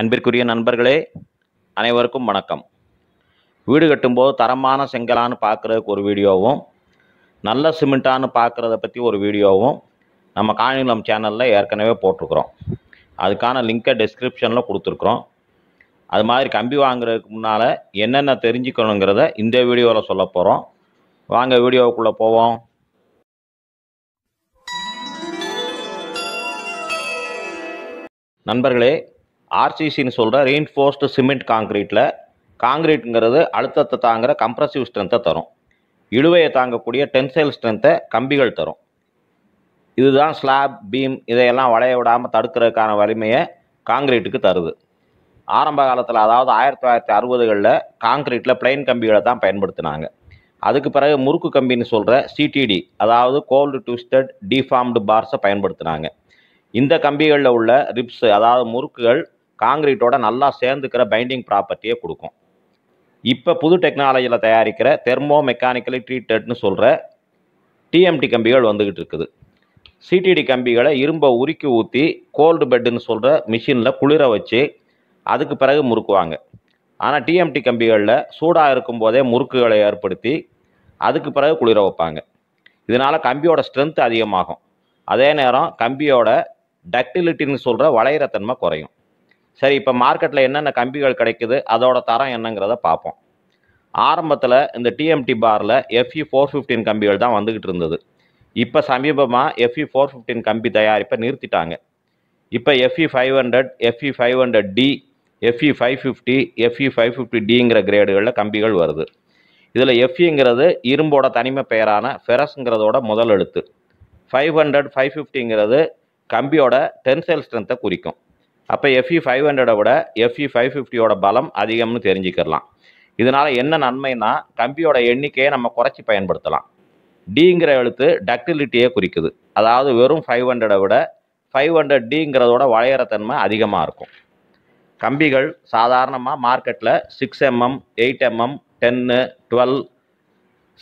அன்பிற்குரிய நண்பர்களே அனைவருக்கும் வணக்கம் வீடு கட்டும்போது தரமான செங்கலான்னு பார்க்குறதுக்கு ஒரு வீடியோவும் நல்ல சிமெண்ட்டான்னு பார்க்குறத பற்றி ஒரு வீடியோவும் நம்ம காணிநிலம் சேனலில் ஏற்கனவே போட்டிருக்கிறோம் அதுக்கான லிங்க்கை டிஸ்கிரிப்ஷனில் கொடுத்துருக்குறோம் அது மாதிரி கம்பி வாங்குறதுக்கு முன்னால் என்னென்ன தெரிஞ்சுக்கணுங்கிறத இந்த வீடியோவில் சொல்ல போகிறோம் வாங்க வீடியோவுக்குள்ளே போவோம் நண்பர்களே ஆர்சிசின்னு சொல்கிற ரீன்ஃபோர்ஸ்டு சிமெண்ட் காங்கிரீட்டில் காங்கிரீட்டுங்கிறது அழுத்தத்தை தாங்குகிற கம்ப்ரசிவ் ஸ்ட்ரென்த்தை தரும் இழுவையை தாங்கக்கூடிய டென்சைல் ஸ்ட்ரென்த்தை கம்பிகள் தரும் இதுதான் ஸ்லாப் பீம் இதையெல்லாம் வளைய விடாமல் தடுக்கிறதுக்கான வலிமையை காங்கிரீட்டுக்கு தருது ஆரம்ப காலத்தில் அதாவது ஆயிரத்தி தொள்ளாயிரத்தி அறுபதுகளில் காங்கிரீட்டில் பிளைன் கம்பிகளை தான் பயன்படுத்தினாங்க அதுக்கு பிறகு முறுக்கு கம்பின்னு சொல்கிற சிடிடி அதாவது கோல்டு ட்விஸ்டட் டிஃபார்ம்டு பார்ஸை பயன்படுத்தினாங்க இந்த கம்பிகளில் உள்ள ரிப்ஸு அதாவது முறுக்குகள் காங்கிரீட்டோட நல்லா சேர்ந்துக்கிற பைண்டிங் ப்ராப்பர்ட்டியை கொடுக்கும் இப்போ புது டெக்னாலஜியில் தயாரிக்கிற தெர்மோ மெக்கானிக்கலி ட்ரீட்டட்னு சொல்கிற டிஎம்டி கம்பிகள் வந்துக்கிட்டு இருக்குது சிடிடி கம்பிகளை இரும்பை உருக்கி ஊற்றி கோல்டு பெட்டுன்னு சொல்கிற மிஷினில் குளிர வச்சு அதுக்கு பிறகு முறுக்குவாங்க ஆனால் டிஎம்டி கம்பிகளில் சூடாக இருக்கும் போதே முறுக்குகளை ஏற்படுத்தி அதுக்கு பிறகு குளிர வைப்பாங்க இதனால் கம்பியோட ஸ்ட்ரென்த் அதிகமாகும் அதே நேரம் கம்பியோட டக்டிலிட்டின்னு சொல்கிற வளையிற தன்மை குறையும் சரி இப்போ மார்க்கெட்டில் என்னென்ன கம்பிகள் கிடைக்குது அதோட தரம் என்னங்கிறத பார்ப்போம் ஆரம்பத்தில் இந்த டிஎம்டி பாரில் எஃப்இ ஃபோர் ஃபிஃப்டீன் கம்பிகள் தான் வந்துக்கிட்டு இருந்தது இப்போ சமீபமாக எஃப்இ ஃபோர் e ஃபிஃப்டீன் கம்பி தயாரிப்பை நிறுத்திட்டாங்க இப்போ F E five hundred F E five hundred D F E five fifty F E five fifty டிங்கிற கிரேடுகளில் கம்பிகள் வருது இதில் எஃப்இங்கிறது e இரும்போட தனிமை பெயரான ஃபெரஸ்ங்கிறதோட முதல் எழுத்து ஃபைவ் ஹண்ட்ரட் ஃபைவ் ஃபிஃப்டிங்கிறது கம்பியோட டென்சைல் ஸ்ட்ரென்த்தை குறிக்கும் அப்போ எஃப்இ ஃபைவ் ஹண்ட்ரடை விட எஃப்இ ஃபைவ் ஃபிஃப்டியோட பலம் அதிகம்னு தெரிஞ்சுக்கிடலாம் இதனால் என்ன நன்மைனா கம்பியோட எண்ணிக்கையை நம்ம குறைச்சி பயன்படுத்தலாம் டிங்கிற எழுத்து டக்டிலிட்டியே குறிக்குது அதாவது வெறும் ஃபைவ் ஹண்ட்ரடை விட ஃபைவ் ஹண்ட்ரட் டிங்கிறதோட வளையறத்தன்மை தன்மை அதிகமாக இருக்கும் கம்பிகள் சாதாரணமாக மார்க்கெட்டில் six M M eight M M ten twelve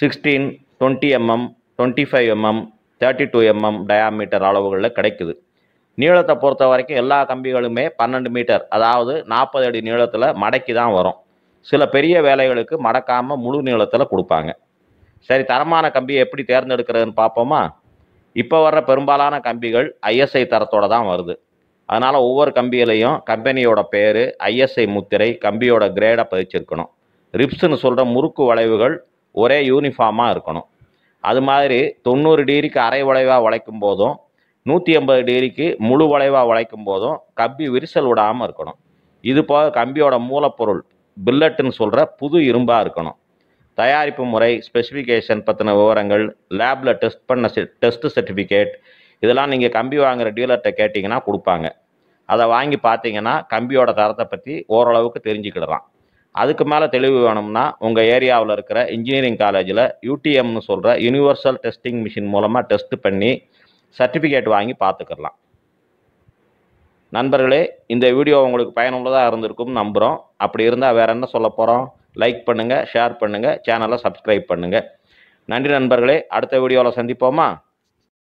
sixteen twenty M M twenty five M M thirty two M M diameter அளவுகளில் கிடைக்குது நீளத்தை பொறுத்த வரைக்கும் எல்லா கம்பிகளுமே பன்னெண்டு மீட்டர் அதாவது நாற்பது அடி நீளத்தில் மடக்கி தான் வரும் சில பெரிய வேலைகளுக்கு மடக்காமல் முழு நீளத்தில் கொடுப்பாங்க சரி தரமான கம்பியை எப்படி தேர்ந்தெடுக்கிறதுன்னு பார்ப்போமா இப்போ வர்ற பெரும்பாலான கம்பிகள் ஐஎஸ்ஐ தரத்தோடு தான் வருது அதனால் ஒவ்வொரு கம்பியிலையும் கம்பெனியோட பேர் ஐஎஸ்ஐ முத்திரை கம்பியோட கிரேடை பதிச்சிருக்கணும் ரிப்ஸ்னு சொல்கிற முறுக்கு வளைவுகள் ஒரே யூனிஃபார்மாக இருக்கணும் அது மாதிரி தொண்ணூறு டிகிரிக்கு அரை வளைவாக உழைக்கும் போதும் நூற்றி ஐம்பது டிகிரிக்கு முழு வளைவாக வளைக்கும் போதும் கம்பி விரிசல் விடாமல் இருக்கணும் இது போக கம்பியோட மூலப்பொருள் பில்லட்டுன்னு சொல்கிற புது இரும்பாக இருக்கணும் தயாரிப்பு முறை ஸ்பெசிஃபிகேஷன் பற்றின விவரங்கள் லேபில் டெஸ்ட் பண்ண டெஸ்ட் சர்டிஃபிகேட் இதெல்லாம் நீங்கள் கம்பி வாங்குகிற டீலர்கிட்ட கேட்டிங்கன்னா கொடுப்பாங்க அதை வாங்கி பார்த்தீங்கன்னா கம்பியோட தரத்தை பற்றி ஓரளவுக்கு தெரிஞ்சுக்கிடலாம் அதுக்கு மேலே தெளிவு வேணும்னா உங்கள் ஏரியாவில் இருக்கிற இன்ஜினியரிங் காலேஜில் யூடிஎம்னு சொல்கிற யூனிவர்சல் டெஸ்டிங் மிஷின் மூலமாக டெஸ்ட் பண்ணி சர்டிஃபிகேட் வாங்கி பார்த்துக்கலாம் நண்பர்களே இந்த வீடியோ உங்களுக்கு பயனுள்ளதாக இருந்திருக்கும் நம்புகிறோம் அப்படி இருந்தால் வேறு என்ன சொல்ல போகிறோம் லைக் பண்ணுங்கள் ஷேர் பண்ணுங்கள் சேனலை சப்ஸ்கிரைப் பண்ணுங்கள் நன்றி நண்பர்களே அடுத்த வீடியோவில் சந்திப்போமா